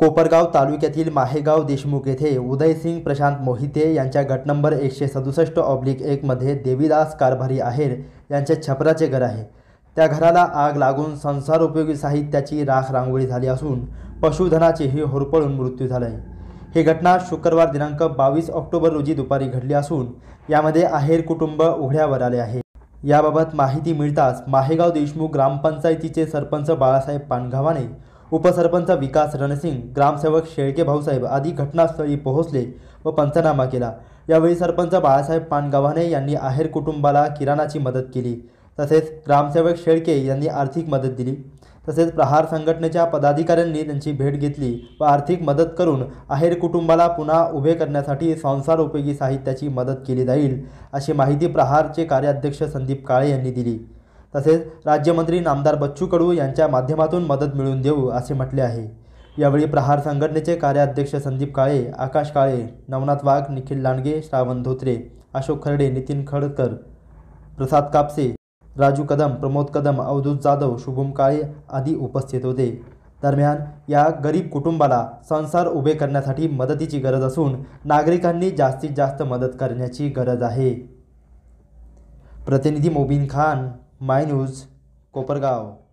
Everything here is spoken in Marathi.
कोपरगाव तालुक्यातील माहेगाव देशमुख येथे उदयसिंग प्रशांत मोहिते यांच्या गट नंबर एकशे सदुसष्ट ऑब्लिक एकमध्ये देवीदास कारभारी आहेर यांचे छपराचे घर आहे त्या घराला आग लागून संसारोपयोगी साहित्याची राख रांगोळी झाली असून पशुधनाचेही होरपळून मृत्यू झाला आहे ही घटना शुक्रवार दिनांक बावीस ऑक्टोबर रोजी दुपारी घडली असून यामध्ये आहेर कुटुंब उघड्यावर आले आहे याबाबत माहिती मिळताच माहेगाव देशमुख ग्रामपंचायतीचे सरपंच बाळासाहेब पानघावाने उपसरपंच विकास रणसिंग ग्रामसेवक शेळके भाऊसाहेब आदी घटनास्थळी पोहोचले व पंचनामा केला यावेळी सरपंच बाळासाहेब पानगव्हाणे यांनी आहेर कुटुंबाला किराणाची मदत केली तसेच ग्रामसेवक शेळके यांनी आर्थिक मदत दिली तसेच प्रहार संघटनेच्या पदाधिकाऱ्यांनी त्यांची भेट घेतली व आर्थिक मदत करून आहेर कुटुंबाला पुन्हा उभे करण्यासाठी संसार उपयोगी साहित्याची मदत केली जाईल अशी माहिती प्रहारचे कार्याध्यक्ष संदीप काळे यांनी दिली तसेच राज्यमंत्री नामदार बच्चू कडू यांच्या माध्यमातून मदत मिळवून देऊ असे म्हटले आहे यावेळी प्रहार संघटनेचे कार्याध्यक्ष संदीप काळे आकाश काळे नवनाथ वाघ निखिल लांडगे श्रावण धोत्रे अशोक खरडे नितीन खडकर प्रसाद कापसे राजू कदम प्रमोद कदम अवधूत जाधव शुभम काळे आदी उपस्थित होते दरम्यान या गरीब कुटुंबाला संसार उभे करण्यासाठी मदतीची गरज असून नागरिकांनी जास्तीत जास्त मदत करण्याची गरज आहे प्रतिनिधी मोबिन खान माय न्यूज कोपरगाव